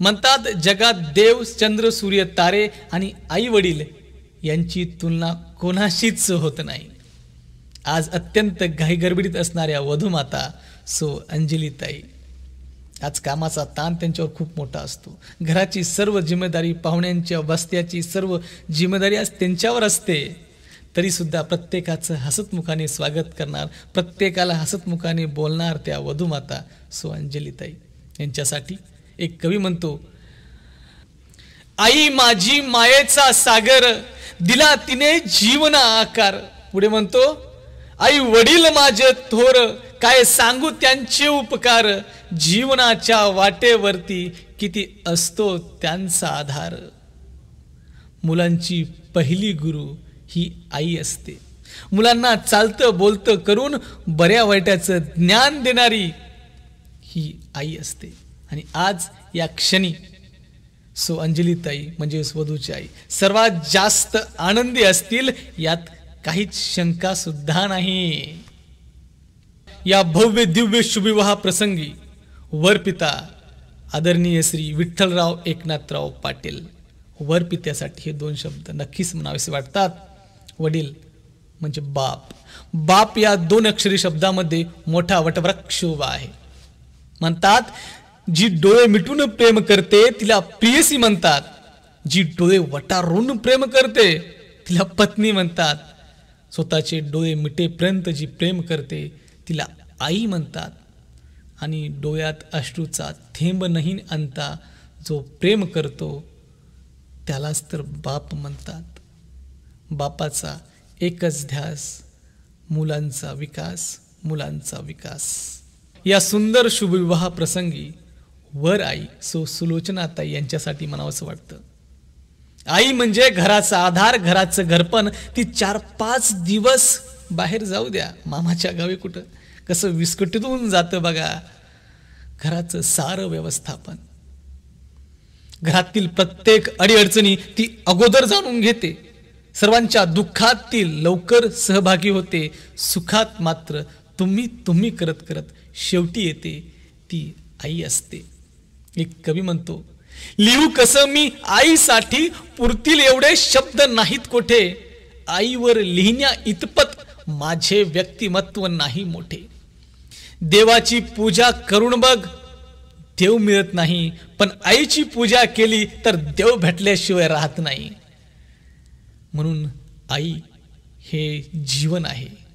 म्हणतात जगात देव चंद्र सूर्य तारे आणि आई वडील यांची तुलना कोणाशीच होत नाही आज अत्यंत घाईगरबडीत असणाऱ्या वधूमाता सो अंजलीताई आज कामाचा ताण त्यांच्यावर खूप मोठा असतो घराची सर्व जिम्मेदारी पाहुण्यांच्या वस्त्याची सर्व जिम्मेदारी आज त्यांच्यावर असते तरीसुद्धा प्रत्येकाचं हसतमुखाने स्वागत करणार प्रत्येकाला हसतमुखाने बोलणार त्या वधूमाता सो अंजलीताई यांच्यासाठी एक कवी म्हणतो आई माझी मायेचा सागर दिला तिने जीवन आकार पुढे म्हणतो आई वडील माझे थोर काय सांगू त्यांचे उपकार जीवनाच्या वाटेवरती किती असतो त्यांचा आधार मुलांची पहिली गुरु ही आई असते मुलांना चालतं बोलतं करून बऱ्या वाईटाचं ज्ञान देणारी ही आई असते आणि आज या क्षणी सो अंजलीताई म्हणजे स्वधूची आई सर्वात जास्त आनंदी असतील यात काहीच शंका सुद्धा नाही या भव्य दिव्य शुभविवाह प्रसंगी वरपिता आदरणीय श्री विठ्ठलराव एकनाथराव पाटील वरपित्यासाठी हे दोन शब्द नक्कीच म्हणावेसे वाटतात वडील म्हणजे बाप बाप या दोन अक्षरी शब्दामध्ये मोठा वटवृक्ष उभा आहे म्हणतात जी डोळे मिटून प्रेम करते तिला प्रियसी म्हणतात जी डोळे वटारून प्रेम करते तिला पत्नी म्हणतात स्वतःचे डोळे मिटेपर्यंत जी प्रेम करते तिला आई म्हणतात आणि डोळ्यात अश्रूचा थेंब नाही आणता जो प्रेम करतो त्यालाच तर बाप म्हणतात बापाचा एकच ध्यास मुलांचा विकास मुलांचा विकास या सुंदर शुभविवाह प्रसंगी वर आई सो सुलोचनाताई यांच्यासाठी मनावस वाटतं आई म्हणजे घराचा आधार घराचं घरपण ती चार पाच दिवस बाहेर जाऊ द्या मामाच्या गावी कुठं कसं विस्कटीतून जातं बघा घराचं सारं व्यवस्थापन घरातील प्रत्येक अडीअडचणी ती अगोदर जाणून घेते सर्वांच्या दुःखात ती लवकर सहभागी होते सुखात मात्र तुम्ही तुम्ही करत करत शेवटी येते ती आई असते मी कवी म्हणतो लिहू कसं मी आईसाठी पुरतील एवढे शब्द नाहीत कोठे आईवर लिहिण्या इतपत माझे व्यक्तिमत्व नाही मोठे देवाची पूजा करून बघ देव मिळत नाही पण आईची पूजा केली तर देव भेटल्याशिवाय राहत नाही म्हणून आई हे जीवन आहे